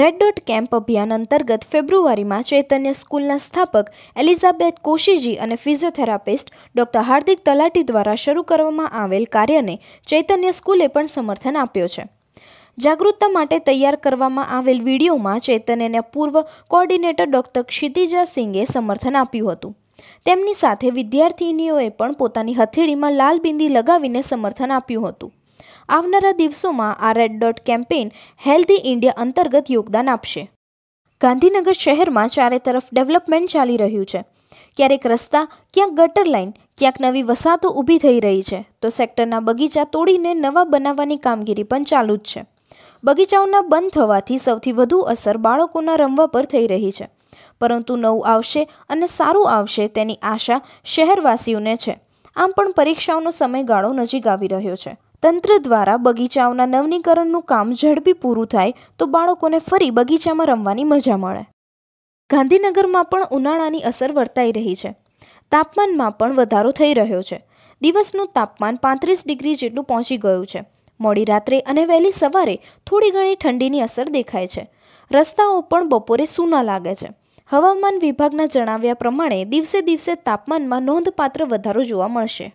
red dot camp અભિયાન અંતર્ગત ફેબ્રુઆરીમાં ચૈતન્ય સ્કૂલના સ્થાપક એલિઝાબેથ કોશીજી અને ફિઝિયોથેરાપિસ્ટ ડોક્ટર હાર્દિક તલાટી દ્વારા શરૂ કરવામાં આવેલ કાર્યને ચૈતન્ય સ્કૂલે પણ સમર્થન આપ્યો છે જાગૃતતા માટે તૈયાર કરવામાં આવેલ વિડીયોમાં ચૈતન્યના પૂર્વ કોઓર્ડિનેટર ડોક્ટર ક્ષિતિજા સિંઘે સમર્થન આપ્યું હતું તેમની સાથે વિદ્યાર્થીનીઓએ પણ પોતાની હથેળીમાં લાલ બિંદી લગાવીને સમર્થન આપ્યું હતું આવનારા દિવસોમાં આ red dot campaign healthy India અંતર્ગત યોગદાન આપશે ગાંધીનગર શહેરમાં ચારે તરફ ડેવલપમેન્ટ ચાલી રહ્યું છે ક્યારેક રસ્તા ક્યાંક ગટર લાઇન ક્યાંક નવી વસાહતો ઊભી થઈ રહી છે તો સેક્ટરના બગીચા તોડીને નવા બનાવવાની કામગીરી પણ ચાલુ જ છે બગીચાઓના બંધ થવાથી સૌથી વધુ અસર બાળકોના રમવા પર થઈ રહી છે પરંતુ નવું આવશે અને સારું આવશે તેની આશા શહેરવાસીઓને છે આમ પણ પરીક્ષાઓનો સમયગાળો નજીક આવી રહ્યો છે તંત્ર દ્વારા બગીચાઓના નવનીકરણનું કામ ઝડપી પૂરું થાય તો બાળકોને ફરી બગીચામાં રમવાની મજા મળે ગાંધીનગરમાં પણ ઉનાળાની અસર વર્તાઈ રહી છે તાપમાનમાં પણ વધારો થઈ રહ્યો છે દિવસનું તાપમાન પાંત્રીસ ડિગ્રી જેટલું પહોંચી ગયું છે મોડી રાત્રે અને વહેલી સવારે થોડી ઘણી ઠંડીની અસર દેખાય છે રસ્તાઓ પણ બપોરે સૂના લાગે છે હવામાન વિભાગના જણાવ્યા પ્રમાણે દિવસે દિવસે તાપમાનમાં નોંધપાત્ર વધારો જોવા મળશે